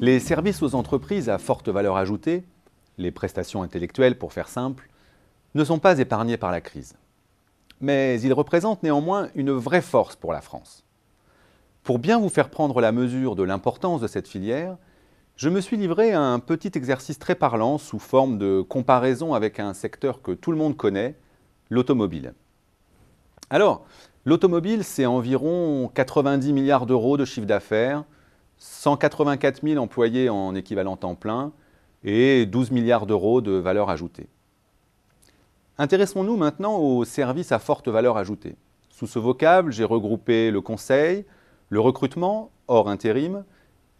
Les services aux entreprises à forte valeur ajoutée, les prestations intellectuelles pour faire simple, ne sont pas épargnés par la crise. Mais ils représentent néanmoins une vraie force pour la France. Pour bien vous faire prendre la mesure de l'importance de cette filière, je me suis livré à un petit exercice très parlant sous forme de comparaison avec un secteur que tout le monde connaît, l'automobile. Alors, l'automobile, c'est environ 90 milliards d'euros de chiffre d'affaires, 184 000 employés en équivalent temps plein et 12 milliards d'euros de valeur ajoutée. Intéressons-nous maintenant aux services à forte valeur ajoutée. Sous ce vocable, j'ai regroupé le conseil, le recrutement, hors intérim,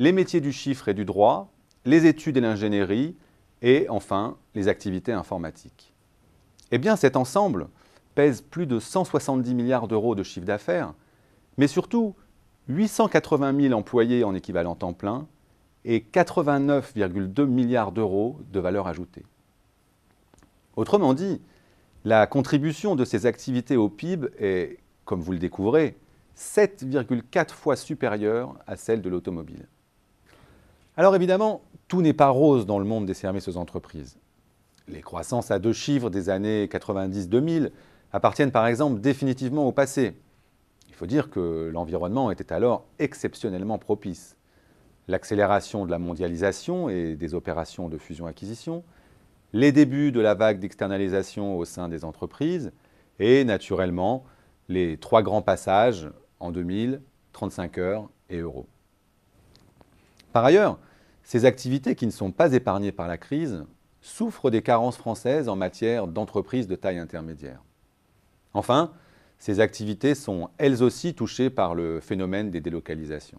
les métiers du chiffre et du droit, les études et l'ingénierie, et enfin les activités informatiques. Eh bien cet ensemble pèse plus de 170 milliards d'euros de chiffre d'affaires, mais surtout 880 000 employés en équivalent temps plein et 89,2 milliards d'euros de valeur ajoutée. Autrement dit, la contribution de ces activités au PIB est, comme vous le découvrez, 7,4 fois supérieure à celle de l'automobile. Alors évidemment, tout n'est pas rose dans le monde des services aux entreprises. Les croissances à deux chiffres des années 90-2000 appartiennent par exemple définitivement au passé faut dire que l'environnement était alors exceptionnellement propice. L'accélération de la mondialisation et des opérations de fusion-acquisition, les débuts de la vague d'externalisation au sein des entreprises et naturellement les trois grands passages en 2000, 35 heures et euros. Par ailleurs, ces activités qui ne sont pas épargnées par la crise souffrent des carences françaises en matière d'entreprises de taille intermédiaire. Enfin, ces activités sont elles aussi touchées par le phénomène des délocalisations.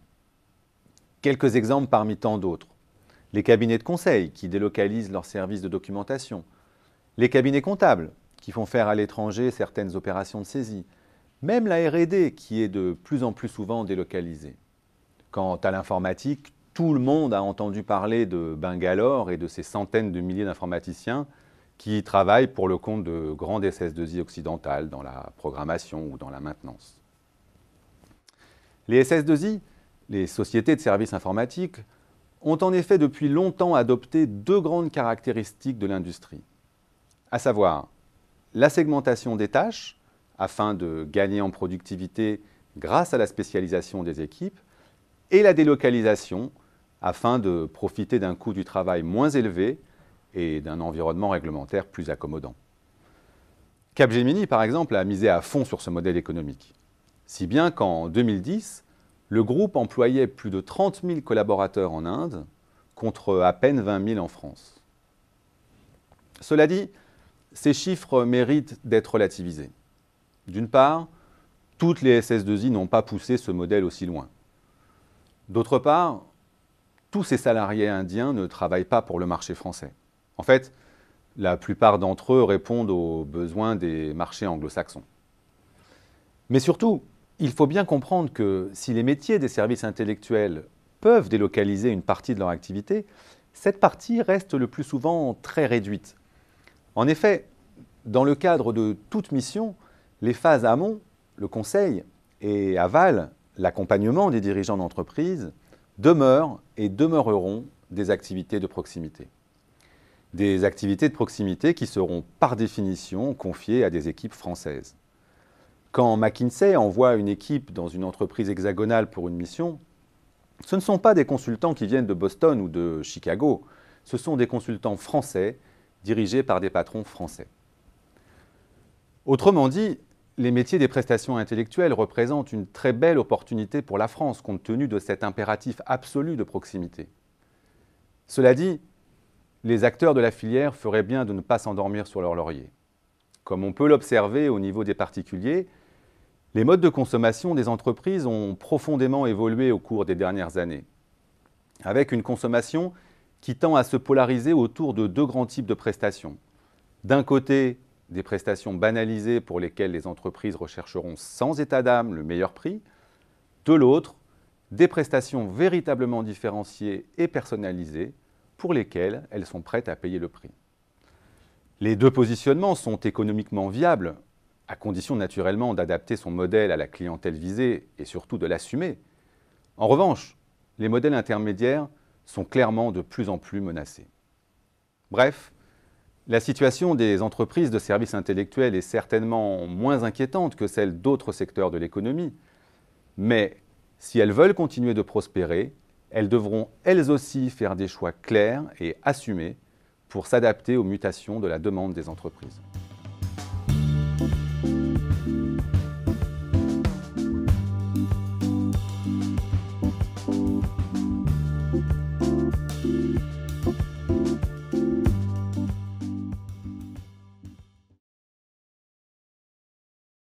Quelques exemples parmi tant d'autres. Les cabinets de conseil qui délocalisent leurs services de documentation, les cabinets comptables qui font faire à l'étranger certaines opérations de saisie, même la R&D qui est de plus en plus souvent délocalisée. Quant à l'informatique, tout le monde a entendu parler de Bangalore et de ses centaines de milliers d'informaticiens qui travaillent pour le compte de grandes SS2I occidentales dans la programmation ou dans la maintenance. Les SS2I, les sociétés de services informatiques, ont en effet depuis longtemps adopté deux grandes caractéristiques de l'industrie, à savoir la segmentation des tâches, afin de gagner en productivité grâce à la spécialisation des équipes, et la délocalisation, afin de profiter d'un coût du travail moins élevé et d'un environnement réglementaire plus accommodant. Capgemini, par exemple, a misé à fond sur ce modèle économique. Si bien qu'en 2010, le groupe employait plus de 30 000 collaborateurs en Inde contre à peine 20 000 en France. Cela dit, ces chiffres méritent d'être relativisés. D'une part, toutes les SS2I n'ont pas poussé ce modèle aussi loin. D'autre part, tous ces salariés indiens ne travaillent pas pour le marché français. En fait, la plupart d'entre eux répondent aux besoins des marchés anglo-saxons. Mais surtout, il faut bien comprendre que si les métiers des services intellectuels peuvent délocaliser une partie de leur activité, cette partie reste le plus souvent très réduite. En effet, dans le cadre de toute mission, les phases amont, le conseil, et aval, l'accompagnement des dirigeants d'entreprise, demeurent et demeureront des activités de proximité. Des activités de proximité qui seront par définition confiées à des équipes françaises. Quand McKinsey envoie une équipe dans une entreprise hexagonale pour une mission, ce ne sont pas des consultants qui viennent de Boston ou de Chicago, ce sont des consultants français dirigés par des patrons français. Autrement dit, les métiers des prestations intellectuelles représentent une très belle opportunité pour la France, compte tenu de cet impératif absolu de proximité. Cela dit, les acteurs de la filière feraient bien de ne pas s'endormir sur leur laurier. Comme on peut l'observer au niveau des particuliers, les modes de consommation des entreprises ont profondément évolué au cours des dernières années, avec une consommation qui tend à se polariser autour de deux grands types de prestations. D'un côté, des prestations banalisées pour lesquelles les entreprises rechercheront sans état d'âme le meilleur prix. De l'autre, des prestations véritablement différenciées et personnalisées pour lesquelles elles sont prêtes à payer le prix. Les deux positionnements sont économiquement viables, à condition naturellement d'adapter son modèle à la clientèle visée et surtout de l'assumer. En revanche, les modèles intermédiaires sont clairement de plus en plus menacés. Bref, la situation des entreprises de services intellectuels est certainement moins inquiétante que celle d'autres secteurs de l'économie, mais si elles veulent continuer de prospérer, elles devront elles aussi faire des choix clairs et assumés pour s'adapter aux mutations de la demande des entreprises.